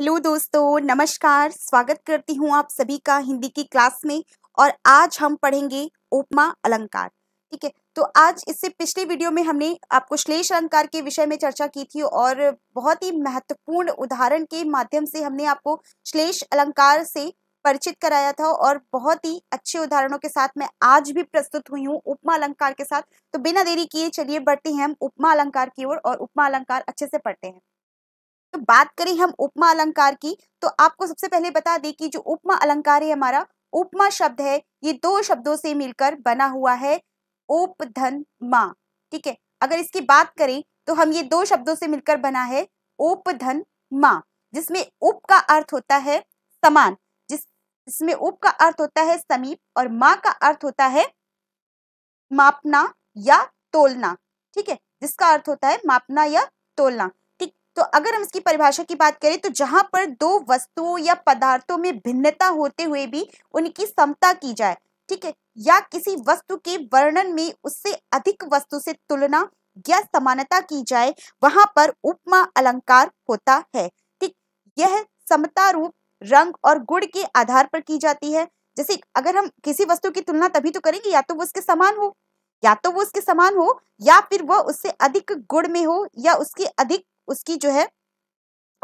hello दोस्तों नमस्कार स्वागत करती हूँ आप सभी का हिंदी की क्लास में और आज हम पढ़ेंगे उपमा अलंकार ठीक है तो आज इससे पिछले वीडियो में हमने आपको श्लेष अलंकार के विषय में चर्चा की थी और बहुत ही महत्वपूर्ण उदाहरण के माध्यम से हमने आपको श्लेष अलंकार से परिचित कराया था और बहुत ही अच्छे उदाहरणों के साथ मैं आज भी प्रस्तुत हुई हूँ उपमा अलंकार के साथ तो बिना देरी किए चलिए बढ़ते हैं हम उपमा अलंकार की ओर और, और उपमा अलंकार अच्छे से पढ़ते हैं तो बात करें हम उपमा अलंकार की तो आपको सबसे पहले बता दें कि जो उपमा अलंकार है हमारा उपमा शब्द है ये दो शब्दों से मिलकर बना हुआ है उपधन मा ठीक है अगर इसकी बात करें तो हम ये दो शब्दों से मिलकर बना है उपधन मा जिसमें उप का अर्थ होता है समान जिस जिसमें उप का अर्थ होता है समीप और माँ का अर्थ होता है मापना या तोलना ठीक है जिसका अर्थ होता है मापना या तोलना तो अगर हम इसकी परिभाषा की बात करें तो जहां पर दो वस्तुओं या पदार्थों में भिन्नता होते हुए भी उनकी समता की जाए ठीक है या किसी वस्तु के वर्णन में उससे अधिक वस्तु से तुलना या समानता की जाए वहां पर उपमा अलंकार होता है ठीक यह समता रूप रंग और गुण के आधार पर की जाती है जैसे अगर हम किसी वस्तु की तुलना तभी तो करेंगे या तो वो उसके समान हो या तो वो उसके समान हो या फिर वह उससे अधिक गुण में हो या उसके अधिक उसकी जो है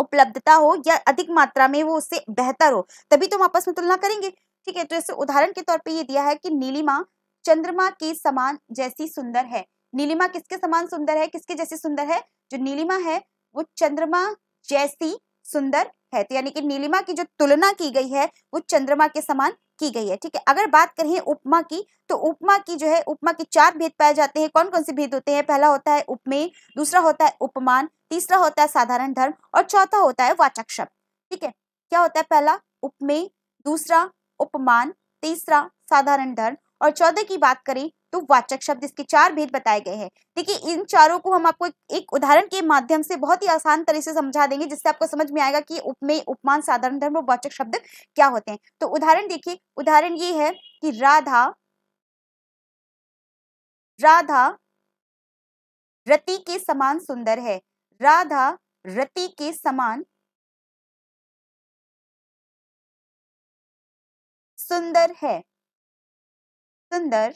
उपलब्धता हो या अधिक मात्रा में वो उससे बेहतर हो तभी तो हम आपस में तुलना करेंगे ठीक है तो जैसे उदाहरण के तौर पे ये दिया है कि नीलिमा चंद्रमा के समान जैसी सुंदर है नीलिमा किसके समान सुंदर है किसके जैसी सुंदर है जो नीलिमा है वो चंद्रमा जैसी सुंदर है तो यानी कि नीलिमा की जो तुलना की गई है वो चंद्रमा के समान की गई है ठीक है अगर बात करें उपमा की तो उपमा की जो है उपमा के चार भेद पाए जाते हैं कौन कौन से भेद होते हैं पहला होता है उपमेय दूसरा होता है उपमान तीसरा होता है साधारण धर्म और चौथा होता है वाचक शब्द ठीक है क्या होता है पहला उपमेय दूसरा उपमान तीसरा साधारण धर्म और चौदह की बात करें तो वाचक शब्द इसके चार भेद बताए गए हैं देखिए इन चारों को हम आपको एक, एक उदाहरण के माध्यम से बहुत ही आसान तरीके से समझा देंगे जिससे आपको समझ में आएगा कि उपमेय उपमान साधारण धर्म और वाचक शब्द क्या होते हैं तो उदाहरण देखिए उदाहरण ये है कि राधा राधा रति के समान सुंदर है राधा रति के समान सुंदर है सुंदर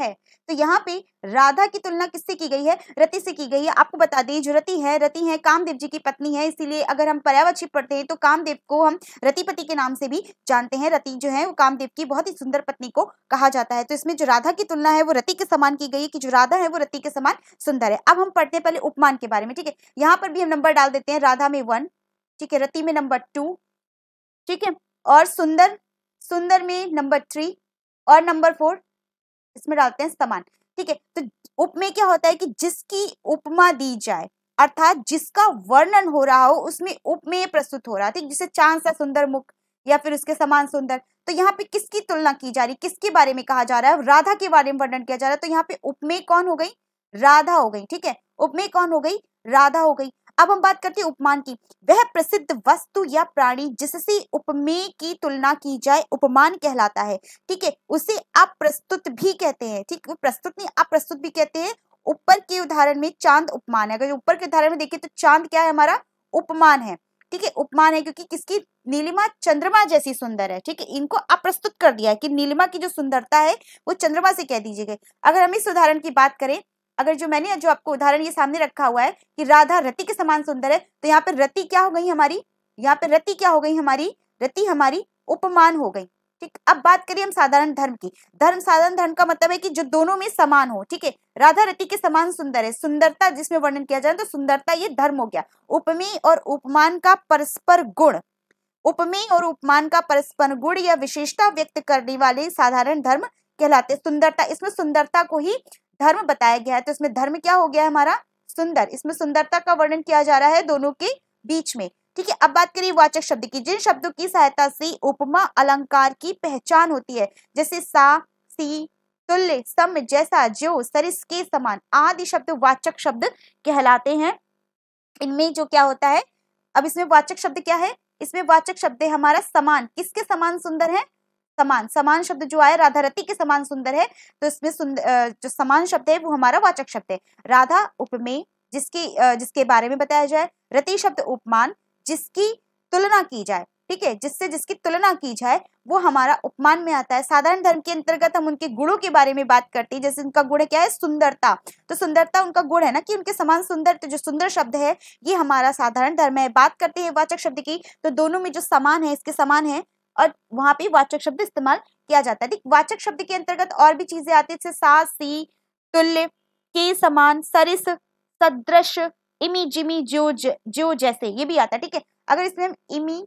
है तो यहाँ पे राधा की तुलना किससे की गई है रति से की गई है आपको बता दें जो रति है रति है कामदेव जी की पत्नी है इसीलिए अगर हम पर्यावरक्षित पढ़ते हैं तो कामदेव को हम रतिपति के नाम से भी जानते हैं रति जो है वो कामदेव की बहुत ही सुंदर पत्नी को कहा जाता है तो इसमें जो राधा की तुलना है वो रति के समान की गई है कि जो राधा है वो रति के समान सुंदर है अब हम पढ़ते हैं पहले उपमान के बारे में ठीक है यहाँ पर भी हम नंबर डाल देते हैं राधा में वन ठीक है रति में नंबर टू ठीक है और सुंदर सुंदर में नंबर थ्री और नंबर फोर इसमें डालते हैं समान ठीक है तो उपमेय क्या होता है कि जिसकी उपमा दी जाए अर्थात जिसका वर्णन हो रहा हो उसमें उपमेय प्रस्तुत हो रहा है जिसे चांद सा सुंदर मुख या फिर उसके समान सुंदर तो यहाँ पे किसकी तुलना की जा रही किसके बारे में कहा जा रहा है राधा के बारे में वर्णन किया जा रहा है तो यहाँ पे उपमेय कौन हो गई राधा हो गई ठीक है उपमेय कौन हो गई राधा हो गई अब हम बात करते हैं उपमान की वह प्रसिद्ध वस्तु या प्राणी जिससे उपमेय की तुलना की जाए उपमान कहलाता है ठीक है उसे अप्रस्तुत भी कहते हैं ठीक वो प्रस्तुत नहीं अप्रस्तुत भी कहते हैं ऊपर के उदाहरण में चांद उपमान है अगर ऊपर के उदाहरण में देखें तो चांद क्या है हमारा उपमान है ठीक है उपमान है क्योंकि किसकी नीलिमा चंद्रमा जैसी सुंदर है ठीक है इनको अप्रस्तुत कर दिया है कि नीलिमा की जो सुंदरता है वो चंद्रमा से कह दीजिए अगर हम इस उदाहरण की बात करें अगर जो मैंने जो आपको उदाहरण ये सामने रखा हुआ है कि राधा रति के समान सुंदर है तो यहाँ पर रति क्या हो गई हमारी यहाँ पर रति क्या हो गई हमारी रति हमारी उपमान हो गई ठीक अब बात करिए हम साधारण धर्म की धर्म साधारण धर्म का मतलब है कि जो दोनों में समान हो ठीक है राधा रति के समान सुंदर है सुंदरता जिसमें वर्णन किया जाए तो सुंदरता ये धर्म हो गया उपमेय और उपमान का परस्पर गुण उपमेय और उपमान का परस्पर गुण या विशेषता व्यक्त करने वाले साधारण धर्म कहलाते सुंदरता इसमें सुंदरता को ही धर्म बताया गया है तो इसमें धर्म क्या हो गया हमारा सुंदर इसमें सुंदरता का वर्णन किया जा रहा है दोनों के बीच में ठीक है अब बात करिए वाचक शब्द की जिन शब्दों की सहायता से उपमा अलंकार की पहचान होती है जैसे सा सी तुल्य सम जैसा जो सरिस के समान आदि शब्द वाचक शब्द कहलाते हैं इनमें जो क्या होता है अब इसमें वाचक शब्द क्या है इसमें वाचक शब्द है हमारा समान किसके समान सुंदर है समान समान शब्द जो आए राधा रति के समान सुंदर है तो इसमें सुंदर जो समान शब्द है वो हमारा वाचक शब्द है राधा उपमेय जिसकी जिसके बारे में बताया जाए रति शब्द उपमान जिसकी तुलना की जाए ठीक है जिससे जिसकी तुलना की जाए वो हमारा उपमान में आता है साधारण धर्म के अंतर्गत हम उनके गुणों के बारे में बात करते हैं जैसे उनका गुण क्या है सुंदरता तो सुंदरता उनका गुण है ना कि उनके समान सुंदर तो जो सुंदर शब्द है ये हमारा साधारण धर्म है बात करते हैं वाचक शब्द की तो दोनों में जो समान है इसके समान है और वहां पे वाचक शब्द इस्तेमाल किया जाता है वाचक शब्द के अंतर्गत और भी चीजें आती है जैसे सा सी तुल्य के समान सरिस सदृश इमी जिमी जो जो जैसे ये भी आता है ठीक है अगर इसमें हम इमी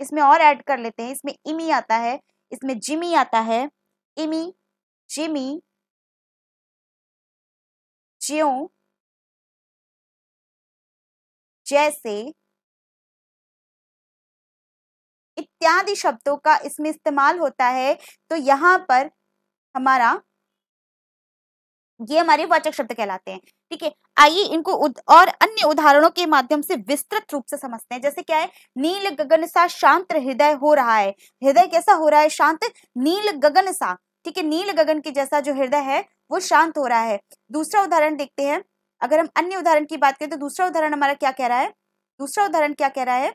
इसमें और ऐड कर लेते हैं इसमें इमी आता है इसमें जिमी आता है इमी जिमी ज्यो जैसे इत्यादि शब्दों का इसमें इस्तेमाल होता है तो यहाँ पर हमारा ये हमारे वाचक शब्द कहलाते हैं ठीक है आइए इनको और अन्य उदाहरणों के माध्यम से विस्तृत रूप से समझते हैं जैसे क्या है नील गगन सा शांत हृदय हो रहा है हृदय कैसा हो रहा है शांत नील गगन सा ठीक है नील गगन के जैसा जो हृदय है वो शांत हो रहा है दूसरा उदाहरण देखते हैं अगर हम अन्य उदाहरण की बात करें तो दूसरा उदाहरण हमारा क्या कह रहा है दूसरा उदाहरण क्या कह रहा है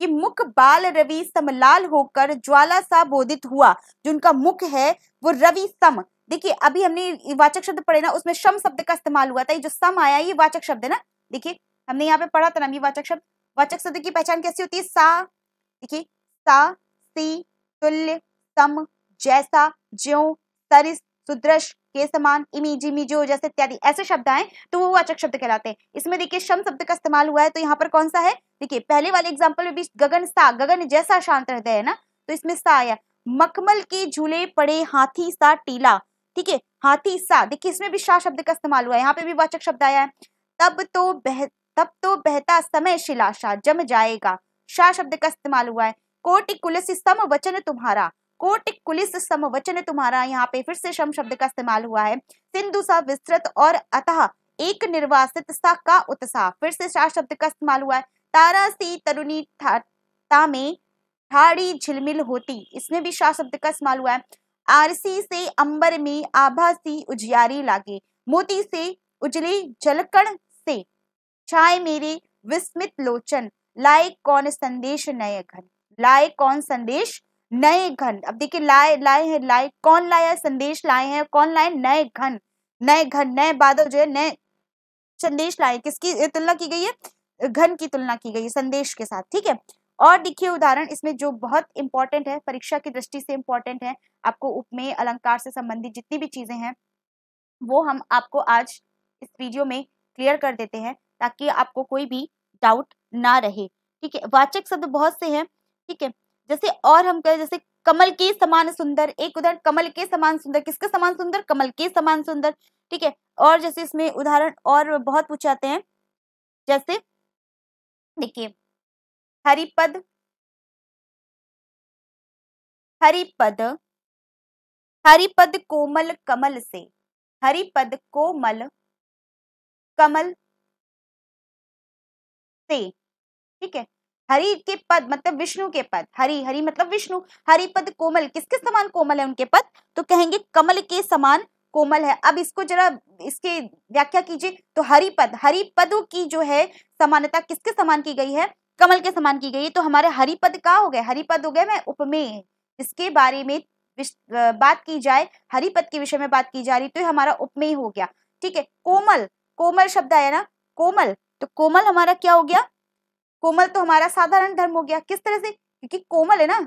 कि मुख बाल रवि समलाल होकर ज्वाला सा बोधित हुआ जो उनका मुख है वो रवि सम देखिए अभी हमने वाचक शब्द पढ़े ना उसमें सम शब्द का इस्तेमाल हुआ था ये जो सम आया ये वाचक शब्द है ना देखिए हमने यहाँ पे पढ़ा था ना ये वाचक शब्द वाचक शब्द की पहचान कैसी होती है सा देखिए सा सी तुल्य सम जैसा ज्यो सरिस सुदृश के समान इमीज इमीजो जैसे इत्यादि ऐसे शब्द आए तो वो वाचक शब्द कहलाते हैं इसमें देखिए शम शब्द का इस्तेमाल हुआ है तो यहाँ पर कौन सा है देखिए पहले वाले एग्जाम्पल में भी गगन सा गगन जैसा शांत रहता है ना तो इसमें सा आया मखमल के झूले पड़े हाथी सा टीला ठीक है हाथी सा देखिए इसमें भी शाह शब्द का इस्तेमाल हुआ है यहाँ पे भी वाचक शब्द आया है तब तो बह तब तो बहता समय शिलाशा जम जाएगा शाह शब्द का इस्तेमाल हुआ है कोटि कोटिकुलस सम वचन तुम्हारा कोटिक कुलिस समवचन तुम्हारा यहाँ पे फिर से श्रम शब्द का इस्तेमाल हुआ है सिंधु सा विस्तृत और अतः एक निर्वासित सा का उत्साह फिर से शाह शब्द का इस्तेमाल हुआ है तारा सी तरुणी था में ठाड़ी झिलमिल होती इसमें भी शाह शब्द का इस्तेमाल हुआ है आरसी से अंबर में आभा सी उजियारी लागे मोती से उजले जलकण से छाए मेरे विस्मित लोचन लाए कौन संदेश नए घन लाए कौन संदेश नए घन अब देखिए लाए लाए हैं लाए कौन लाया संदेश लाए हैं कौन लाए नए घन नए घन नए बादल जो है नए संदेश लाए किसकी तुलना की गई है घन की तुलना की गई है संदेश के साथ ठीक है और देखिए उदाहरण इसमें जो बहुत इंपॉर्टेंट है परीक्षा की दृष्टि से इंपॉर्टेंट है आपको उपमेय अलंकार से संबंधित जितनी भी चीजें हैं वो हम आपको आज इस वीडियो में क्लियर कर देते हैं ताकि आपको कोई भी डाउट ना रहे ठीक है वाचक शब्द बहुत से हैं ठीक है जैसे और हम कहें जैसे कमल के समान सुंदर एक उदाहरण कमल के समान सुंदर किसके समान सुंदर कमल के समान सुंदर ठीक है और जैसे इसमें उदाहरण और बहुत पूछ जाते हैं जैसे देखिए हरिपद हरिपद हरिपद कोमल कमल से हरिपद कोमल कमल से ठीक है हरि के पद मतलब विष्णु के पद हरि हरि मतलब विष्णु हरि पद कोमल किसके समान कोमल है उनके पद तो कहेंगे कमल के समान कोमल है अब इसको जरा इसके व्याख्या कीजिए तो हरिपद हरिपदों की जो है समानता किसके समान की गई है कमल के समान की गई है तो हमारे हरिपद का हो हरि हरिपद हो गए मैं उपमेय इसके बारे में बात की जाए हरिपद के विषय में बात की जा रही तो हमारा उपमेय हो गया ठीक है कोमल कोमल शब्द आया ना कोमल तो कोमल हमारा क्या हो गया कोमल तो हमारा साधारण धर्म हो गया किस तरह से क्योंकि कोमल है ना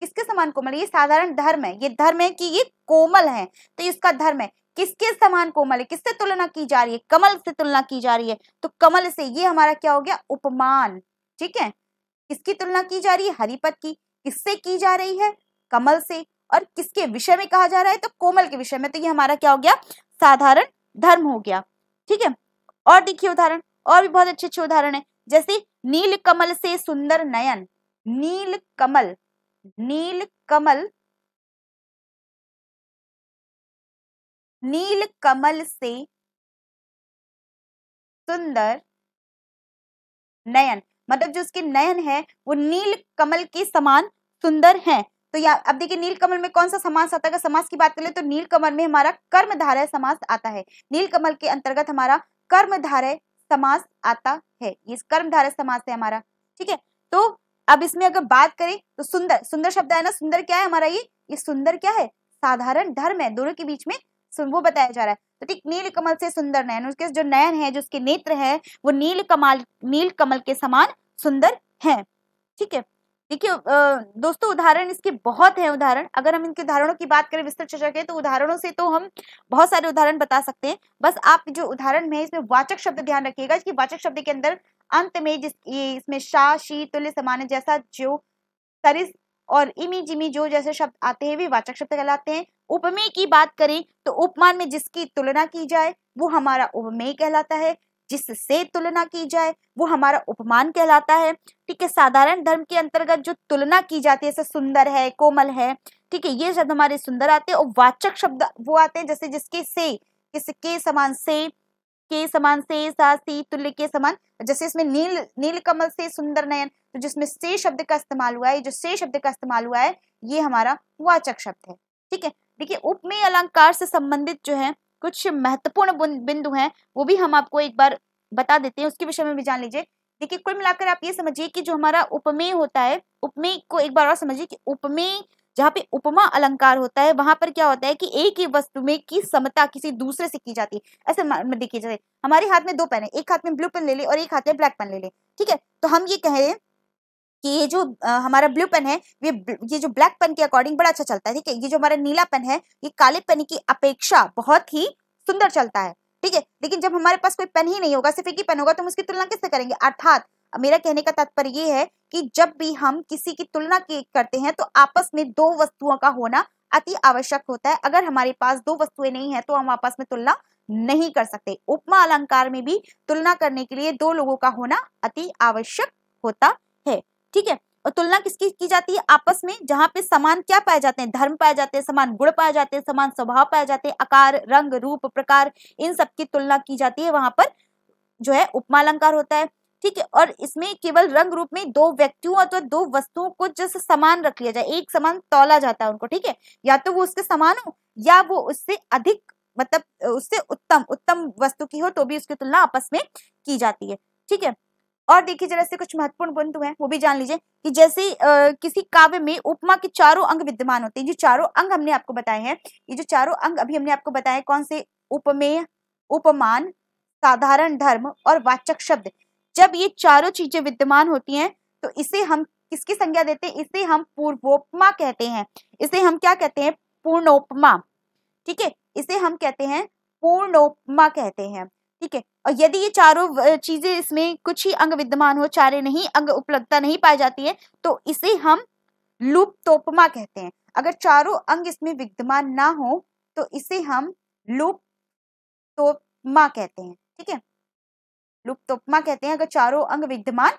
किसके समान कोमल ये साधारण धर्म है ये धर्म है कि ये कोमल है तो इसका धर्म है किसके समान कोमल है किससे तुलना की जा रही है कमल से तुलना की जा रही है तो कमल से ये हमारा क्या हो गया उपमान ठीक है किसकी तुलना की जा रही है हरिपत की किससे की जा रही है कमल से और किसके विषय में कहा जा रहा है तो कोमल के विषय में तो ये हमारा क्या हो गया साधारण धर्म हो गया ठीक है और देखिए उदाहरण और भी बहुत अच्छे अच्छे उदाहरण है जैसे नील कमल से सुंदर नयन नील कमल नील कमल नील कमल से सुंदर नयन मतलब जो उसके नयन है वो नील कमल के समान सुंदर है तो या अब देखिए नील कमल में कौन सा समास आता है समास की बात करें तो नील कमल में हमारा कर्मधारय समास आता है नील कमल के अंतर्गत हमारा कर्मधारय समास आता है ये कर्मधारय समाज है हमारा ठीक है तो अब इसमें अगर बात करें तो सुंदर सुंदर शब्द है ना सुंदर क्या है हमारा ये ये सुंदर क्या है साधारण धर्म है दोनों के बीच में वो बताया जा रहा है तो ठीक नील कमल से सुंदर नयन उसके जो नयन है जो उसके नेत्र है वो नील कमाल नील कमल के समान सुंदर है ठीक है देखिए दोस्तों उदाहरण इसके बहुत हैं उदाहरण अगर हम इनके उदाहरणों की बात करें विस्तृत चर्चा करें तो उदाहरणों से तो हम बहुत सारे उदाहरण बता सकते हैं बस आप जो उदाहरण है इसमें वाचक शब्द ध्यान रखिएगा कि वाचक शब्द के अंदर अंत में जिस ये इसमें शाह शी तुल्य समान जैसा जो सरिस और इमी जिमी जो जैसे शब्द आते हैं वे वाचक शब्द कहलाते हैं उपमेय की बात करें तो उपमान में जिसकी तुलना की जाए वो हमारा उपमेय कहलाता है जिससे तुलना की जाए वो हमारा उपमान कहलाता है ठीक है साधारण धर्म के अंतर्गत जो तुलना की जाती है जैसे सुंदर है कोमल है ठीक है ये शब्द हमारे सुंदर आते हैं और वाचक शब्द वो आते हैं जैसे जिसके से किसके समान से के समान से सासी तुल्य के समान जैसे इसमें नील नील कमल से सुंदर नयन तो जिसमें से शब्द का इस्तेमाल हुआ है जो से शब्द का इस्तेमाल हुआ है ये हमारा वाचक शब्द है ठीक है देखिए उपमेय अलंकार से संबंधित जो है कुछ महत्वपूर्ण बिंदु हैं वो भी हम आपको एक बार बता देते हैं उसके विषय में भी जान लीजिए देखिए कुल मिलाकर आप ये समझिए कि जो हमारा उपमेय होता है उपमेय को एक बार और समझिए कि उपमेय जहाँ पे उपमा अलंकार होता है वहां पर क्या होता है कि एक ही वस्तु में की समता किसी दूसरे से की जाती है ऐसे देखिए जैसे हमारे हाथ में दो पेन है एक हाथ में ब्लू पेन ले ले और एक हाथ में ब्लैक पेन ले ले ठीक है तो हम ये कह रहे हैं कि ये जो आ, हमारा ब्लू पेन है ये ये जो ब्लैक पेन के अकॉर्डिंग बड़ा अच्छा चलता है ठीक है ये जो हमारा नीला पेन है ये काले पेन की अपेक्षा बहुत ही सुंदर चलता है ठीक है लेकिन जब हमारे पास कोई पेन ही नहीं होगा सिर्फ एक ही पेन होगा तो हम उसकी तुलना किससे करेंगे अर्थात मेरा कहने का तात्पर्य ये है कि जब भी हम किसी की तुलना करते हैं तो आपस में दो वस्तुओं का होना अति आवश्यक होता है अगर हमारे पास दो वस्तुएं नहीं है तो हम आपस में तुलना नहीं कर सकते उपमा अलंकार में भी तुलना करने के लिए दो लोगों का होना अति आवश्यक होता है ठीक है और तुलना किसकी की जाती है आपस में जहां पे समान क्या पाए जाते हैं धर्म पाए जाते हैं समान गुण पाए जाते हैं समान स्वभाव पाए जाते हैं आकार रंग रूप प्रकार इन सब की तुलना की जाती है वहां पर जो है उपमालंकार होता है ठीक है और इसमें केवल रंग रूप में दो व्यक्तियों अथवा दो वस्तुओं को जैसे समान रख लिया जाए एक समान तोला जाता है उनको ठीक है या तो वो उसके समान हो या वो उससे अधिक मतलब उससे उत्तम उत्तम वस्तु की हो तो भी उसकी तुलना आपस में की जाती है ठीक है और देखिए जरा से कुछ महत्वपूर्ण बिंदु तो हैं वो भी जान लीजिए कि जैसे आ, किसी काव्य में उपमा के चारों अंग विद्यमान होते हैं जो चारों अंग हमने आपको बताए हैं ये जो चारों अंग अभी हमने आपको बताया कौन से उपमेय उपमान साधारण धर्म और वाचक शब्द जब ये चारों चीजें विद्यमान होती हैं तो इसे हम किसकी संज्ञा देते हैं इसे हम पूर्वोपमा कहते हैं इसे हम क्या कहते हैं पूर्णोपमा ठीक है इसे हम कहते हैं पूर्णोपमा कहते हैं ठीक है और यदि ये चारों चीजें इसमें कुछ ही अंग विद्यमान हो चारे नहीं अंग उपलब्धता नहीं पाई जाती है तो इसे हम लुप तोपमा कहते हैं अगर चारों अंग इसमें विद्यमान ना हो तो इसे हम लुप तोपमा कहते हैं ठीक है लूप तोपमा कहते हैं अगर चारों अंग विद्यमान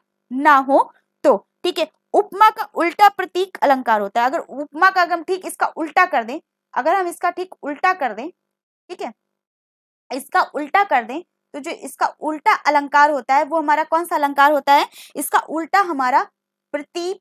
ना हो तो ठीक है उपमा का उल्टा प्रतीक अलंकार होता है अगर उपमा का अगर ठीक इसका उल्टा कर दें अगर हम इसका ठीक उल्टा कर दें ठीक है इसका उल्टा कर दें तो जो इसका उल्टा अलंकार होता है वो हमारा कौन सा अलंकार होता है इसका उल्टा हमारा प्रतीप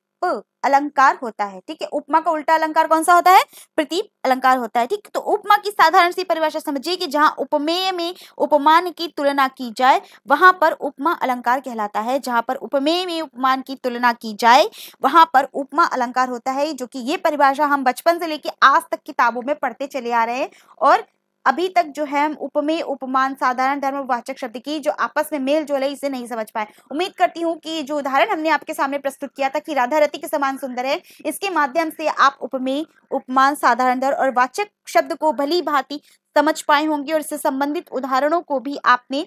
अलंकार होता है ठीक है उपमा का उल्टा अलंकार कौन सा होता है प्रतीप अलंकार होता है ठीक तो उपमा की साधारण सी परिभाषा समझिए कि जहाँ उपमेय में उपमान की तुलना की जाए वहां पर उपमा अलंकार कहलाता है जहां पर उपमेय में उपमान की तुलना की जाए वहां पर उपमा अलंकार होता है जो कि ये परिभाषा हम बचपन से लेके आज तक किताबों में पढ़ते चले आ रहे हैं और अभी तक जो है हम उपमेय उपमान साधारण धर्म वाचक शब्द की जो आपस में मेल जोल है इसे नहीं समझ पाए उम्मीद करती हूँ कि जो उदाहरण हमने आपके सामने प्रस्तुत किया था कि राधा रति के समान सुंदर है इसके माध्यम से आप उपमेय उपमान साधारण धर्म और वाचक शब्द को भली भांति समझ पाए होंगे और इससे संबंधित उदाहरणों को भी आपने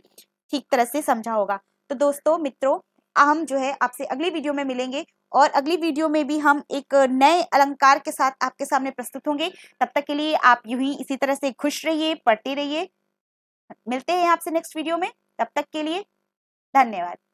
ठीक तरह से समझा होगा तो दोस्तों मित्रों हम जो है आपसे अगली वीडियो में मिलेंगे और अगली वीडियो में भी हम एक नए अलंकार के साथ आपके सामने प्रस्तुत होंगे तब तक के लिए आप यू ही इसी तरह से खुश रहिए पढ़ते रहिए मिलते हैं आपसे नेक्स्ट वीडियो में तब तक के लिए धन्यवाद